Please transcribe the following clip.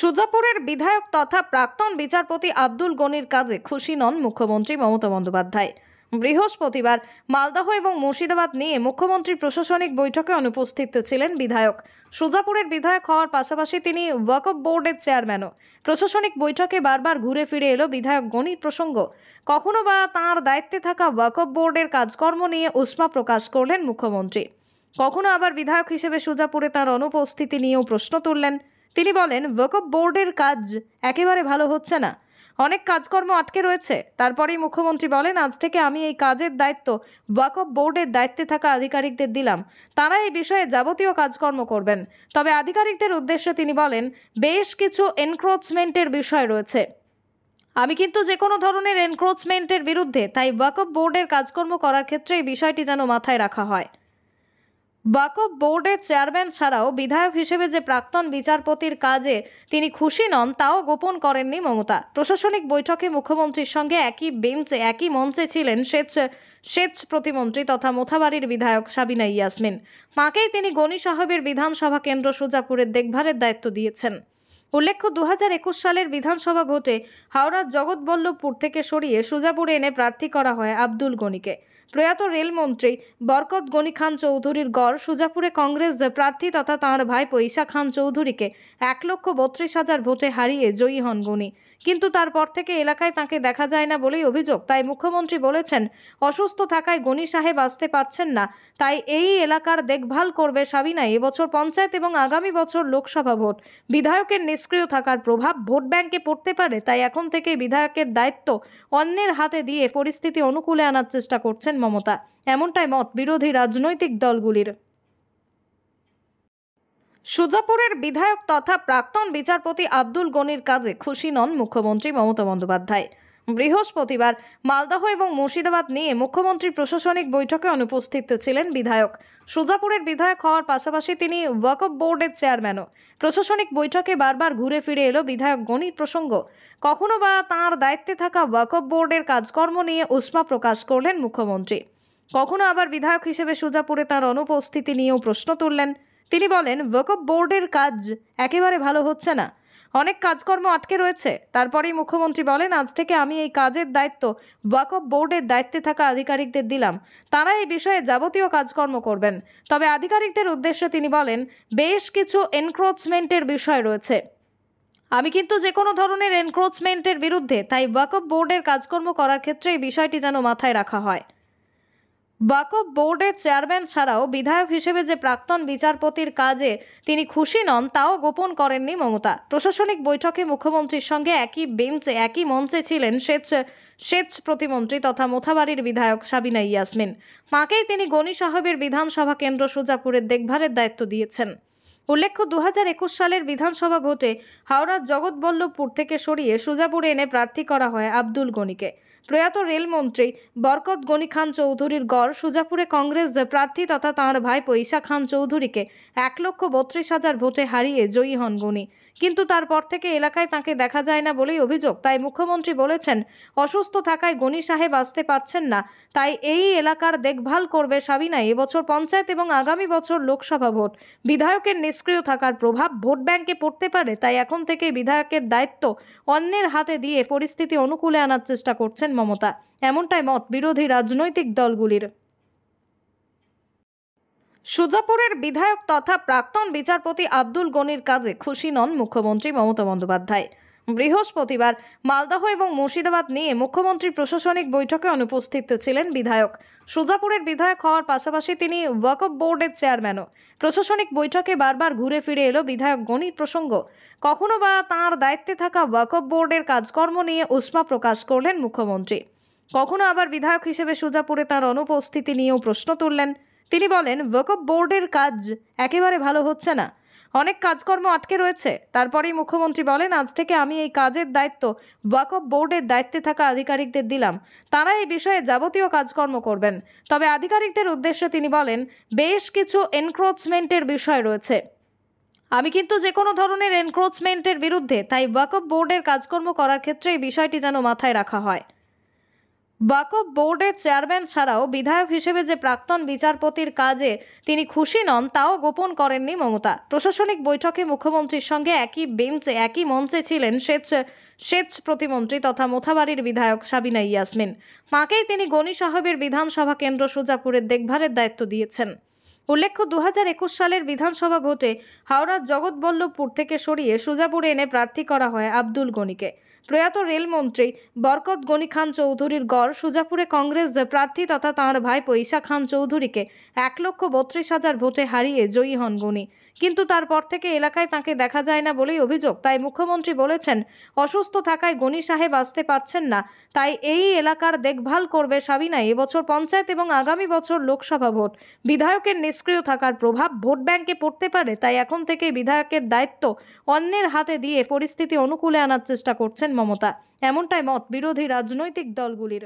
সুজাপুরের বিধায়ক তথা প্রাক্তন বিচারপতি আব্দুল গনির কাজে খুশি নন মুখ্যমন্ত্রী মমতা বন্দ্যোপাধ্যায় বৃহস্পতিবার মালদহ এবং মুর্শিদাবাদ নিয়ে মুখ্যমন্ত্রী প্রশাসনিক বৈঠকে অনুপস্থিত ছিলেন বিধায়ক সুজাপুরের বিধায়ক হওয়ার পাশাপাশি তিনি ওয়াকফ বোর্ডের চেয়ারম্যানও প্রশাসনিক বৈঠকে বারবার ঘুরে ফিরে এলো বিধায়ক গণির প্রসঙ্গ কখনো বা তাঁর দায়িত্বে থাকা ওয়াকফ বোর্ডের কাজকর্ম নিয়ে উষ্মা প্রকাশ করলেন মুখ্যমন্ত্রী কখনো আবার বিধায়ক হিসেবে সুজাপুরে তার অনুপস্থিতি নিয়েও প্রশ্ন তুললেন তিনি বলেন ওয়াকফ বোর্ডের কাজ একেবারে ভালো হচ্ছে না অনেক কাজকর্ম আটকে রয়েছে তারপরেই মুখ্যমন্ত্রী বলেন আজ থেকে আমি এই কাজের দায়িত্ব ওয়াকফ বোর্ডের দায়িত্বে থাকা আধিকারিকদের দিলাম তারা এই বিষয়ে যাবতীয় কাজকর্ম করবেন তবে আধিকারিকদের উদ্দেশ্যে তিনি বলেন বেশ কিছু এনক্রোচমেন্টের বিষয় রয়েছে আমি কিন্তু যে কোনো ধরনের এনক্রোচমেন্টের বিরুদ্ধে তাই ওয়াকফ বোর্ডের কাজকর্ম করার ক্ষেত্রে এই বিষয়টি যেন মাথায় রাখা হয় বাকফ বোর্ডের চেয়ারম্যান ছাড়াও বিধায়ক হিসেবে যে প্রাক্তন বিচারপতির কাজে তিনি খুশি নন তাও গোপন করেননি মমতা প্রশাসনিক বৈঠকে মুখ্যমন্ত্রীর সঙ্গে একই বেঞ্চে একই মঞ্চে ছিলেন সেচ সেচ প্রতিমন্ত্রী তথা মোথাবাড়ির বিধায়ক সাবিনা ইয়াসমিন তাঁকেই তিনি গণি সাহেবের বিধানসভা কেন্দ্র সুজাপুরের দেখভালের দায়িত্ব দিয়েছেন উল্লেখ্য দু একুশ সালের বিধানসভা ভোটে হাওড়ার জগৎবল্লভপুর থেকে সরিয়ে সুজাপুরে এনে প্রার্থী করা হয় আব্দুল গণিকে প্রয়াত রেলমন্ত্রী বরকত গণি খান চৌধুরীর গড় সুজাপুরে কংগ্রেস প্রার্থী তথা তাঁর ভাই পৈশা খান চৌধুরীকে এক লক্ষ বত্রিশ হাজার ভোটে হারিয়ে জয়ী হন গণি কিন্তু তারপর থেকে এলাকায় তাকে দেখা যায় না বলেই অভিযোগ তাই মুখ্যমন্ত্রী বলেছেন অসুস্থ থাকায় গণি সাহেব আসতে পারছেন না তাই এই এলাকার দেখভাল করবে সাবিনা এবছর পঞ্চায়েত এবং আগামী বছর লোকসভা ভোট বিধায়কের নিশ্চয় নিষ্ক্রিয় থাকার প্রভাব ভোট ব্যাংকে পড়তে পারে তাই এখন থেকে বিধায়কের দায়িত্ব অন্যের হাতে দিয়ে পরিস্থিতি অনুকূলে আনার চেষ্টা করছেন মমতা এমনটাই মত বিরোধী রাজনৈতিক দলগুলির সুজাপুরের বিধায়ক তথা প্রাক্তন বিচারপতি আব্দুল গনির কাজে খুশি নন মুখ্যমন্ত্রী মমতা বন্দ্যোপাধ্যায় বৃহস্পতিবার মালদহ এবং মুর্শিদাবাদ নিয়ে মুখ্যমন্ত্রী প্রশাসনিক বৈঠকে অনুপস্থিত ছিলেন বিধায়ক সুজাপুরের বিধায়ক হওয়ার পাশাপাশি তিনি ওয়াকফ বোর্ডের চেয়ারম্যানও প্রশাসনিক বৈঠকে বারবার ঘুরে ফিরে এলো বিধায়ক গণির প্রসঙ্গ কখনো বা তাঁর দায়িত্বে থাকা ওয়াকফ বোর্ডের কাজকর্ম নিয়ে উষ্মা প্রকাশ করলেন মুখ্যমন্ত্রী কখনো আবার বিধায়ক হিসেবে সুজাপুরে তার অনুপস্থিতি নিয়েও প্রশ্ন তুললেন তিনি বলেন ওয়াকফ বোর্ডের কাজ একেবারে ভালো হচ্ছে না অনেক কাজকর্ম আটকে রয়েছে তারপরেই মুখ্যমন্ত্রী বলেন আজ থেকে আমি এই কাজের দায়িত্ব ওয়াকফ বোর্ডের দায়িত্বে থাকা আধিকারিকদের দিলাম তারা এই বিষয়ে যাবতীয় কাজকর্ম করবেন তবে আধিকারিকদের উদ্দেশ্যে তিনি বলেন বেশ কিছু এনক্রোচমেন্টের বিষয় রয়েছে আমি কিন্তু যে কোনো ধরনের এনক্রোচমেন্টের বিরুদ্ধে তাই ওয়াকফ বোর্ডের কাজকর্ম করার ক্ষেত্রে এই বিষয়টি যেন মাথায় রাখা হয় ওয়াকফ বোর্ডের চেয়ারম্যান ছাড়াও বিধায়ক হিসেবে যে প্রাক্তন বিচারপতির কাজে তিনি খুশি নন তাও গোপন করেননি মমতা প্রশাসনিক বৈঠকে মুখ্যমন্ত্রীর সঙ্গে একই বেঞ্চে একই মঞ্চে ছিলেন সেচ সেচ প্রতিমন্ত্রী তথা মোথাবাড়ির বিধায়ক সাবিনা ইয়াসমিন তাঁকেই তিনি গণি সাহেবের বিধানসভা কেন্দ্র সুজাপুরের দেখভালের দায়িত্ব দিয়েছেন উল্লেখ্য দু সালের বিধানসভা ভোটে হাওড়ার জগৎবল্লভপুর থেকে সরিয়ে সুজাপুরে এনে প্রার্থী করা হয় আব্দুল গণিকে প্রয়াত রেলমন্ত্রী বরকত গণি খান চৌধুরীর গড় সুজাপুরে কংগ্রেস প্রার্থী তথা তাঁর ভাই পৈশা খান চৌধুরীকে এক লক্ষ বত্রিশ হাজার ভোটে হারিয়ে জয়ী হন গণি কিন্তু তারপর থেকে এলাকায় তাকে দেখা যায় না বলেই অভিযোগ তাই মুখ্যমন্ত্রী বলেছেন অসুস্থ থাকায় গণি সাহেব আসতে পারছেন না তাই এই এলাকার দেখভাল করবে সাবিনা এবছর পঞ্চায়েত এবং আগামী বছর লোকসভা ভোট বিধায়কের নিষ্ক্রিয় থাকার প্রভাব ভোট ব্যাংকে পড়তে পারে তাই এখন থেকে বিধায়কের দায়িত্ব অন্যের হাতে দিয়ে পরিস্থিতি অনুকূলে আনার চেষ্টা করছেন মমতা এমনটাই মত বিরোধী রাজনৈতিক দলগুলির সুজাপুরের বিধায়ক তথা প্রাক্তন বিচারপতি আব্দুল গনির কাজে খুশি নন মুখ্যমন্ত্রী মমতা বন্দ্যোপাধ্যায় বৃহস্পতিবার মালদহ এবং মুর্শিদাবাদ নিয়ে মুখ্যমন্ত্রী প্রশাসনিক বৈঠকে অনুপস্থিত ছিলেন বিধায়ক সুজাপুরের বিধায়ক হওয়ার পাশাপাশি তিনি ওয়াকফ বোর্ডের চেয়ারম্যানও প্রশাসনিক বৈঠকে বারবার ঘুরে ফিরে এলো বিধায়ক গণির প্রসঙ্গ কখনো বা তাঁর দায়িত্বে থাকা ওয়াকফ বোর্ডের কাজকর্ম নিয়ে উষ্মা প্রকাশ করলেন মুখ্যমন্ত্রী কখনো আবার বিধায়ক হিসেবে সুজাপুরে তার অনুপস্থিতি নিয়েও প্রশ্ন তুললেন তিনি বলেন ওয়াকফ বোর্ডের কাজ একেবারে ভালো হচ্ছে না অনেক কাজকর্ম আটকে রয়েছে তারপরেই মুখ্যমন্ত্রী বলেন আজ থেকে আমি এই কাজের দায়িত্ব ওয়াকফ বোর্ডের দায়িত্বে থাকা আধিকারিকদের দিলাম তারা এই বিষয়ে যাবতীয় কাজকর্ম করবেন তবে আধিকারিকদের উদ্দেশ্যে তিনি বলেন বেশ কিছু এনক্রোচমেন্টের বিষয় রয়েছে আমি কিন্তু যে কোনো ধরনের এনক্রোচমেন্টের বিরুদ্ধে তাই ওয়াকফ বোর্ডের কাজকর্ম করার ক্ষেত্রে এই বিষয়টি যেন মাথায় রাখা হয় ওয়াকফ বোর্ডের চেয়ারম্যান ছাড়াও বিধায়ক হিসেবে যে প্রাক্তন বিচারপতির কাজে তিনি খুশি নন তাও গোপন করেননি মমতা প্রশাসনিক বৈঠকে মুখ্যমন্ত্রীর সঙ্গে একই বেঞ্চে একই মঞ্চে ছিলেন সেচ সেচ প্রতিমন্ত্রী তথা মোথাবাড়ির বিধায়ক সাবিনা ইয়াসমিন তাঁকেই তিনি গণি সাহেবের বিধানসভা কেন্দ্র সুজাপুরের দেখভালের দায়িত্ব দিয়েছেন উল্লেখ্য দু সালের বিধানসভা ভোটে হাওড়ার জগৎবল্লভপুর থেকে সরিয়ে সুজাপুরে এনে প্রার্থী করা হয় আব্দুল গণিকে প্রয়াত রেলমন্ত্রী বরকত গণি খান চৌধুরীর গড় সুজাপুরে কংগ্রেস প্রার্থী তথা তাঁর ভাই পৈশা খান চৌধুরীকে এক লক্ষ বত্রিশ হাজার ভোটে হারিয়ে জয়ী হন গণি কিন্তু তারপর থেকে এলাকায় তাকে দেখা যায় না বলেই অভিযোগ তাই মুখ্যমন্ত্রী বলেছেন অসুস্থ থাকায় গণি সাহেব আসতে পারছেন না তাই এই এলাকার দেখভাল করবে সাবিনা এবছর পঞ্চায়েত এবং আগামী বছর লোকসভা ভোট বিধায়কের নিষ্ক্রিয় থাকার প্রভাব ভোট ব্যাংকে পড়তে পারে তাই এখন থেকে বিধায়কের দায়িত্ব অন্যের হাতে দিয়ে পরিস্থিতি অনুকূলে আনার চেষ্টা করছেন মমতা এমনটাই মত বিরোধী রাজনৈতিক দলগুলির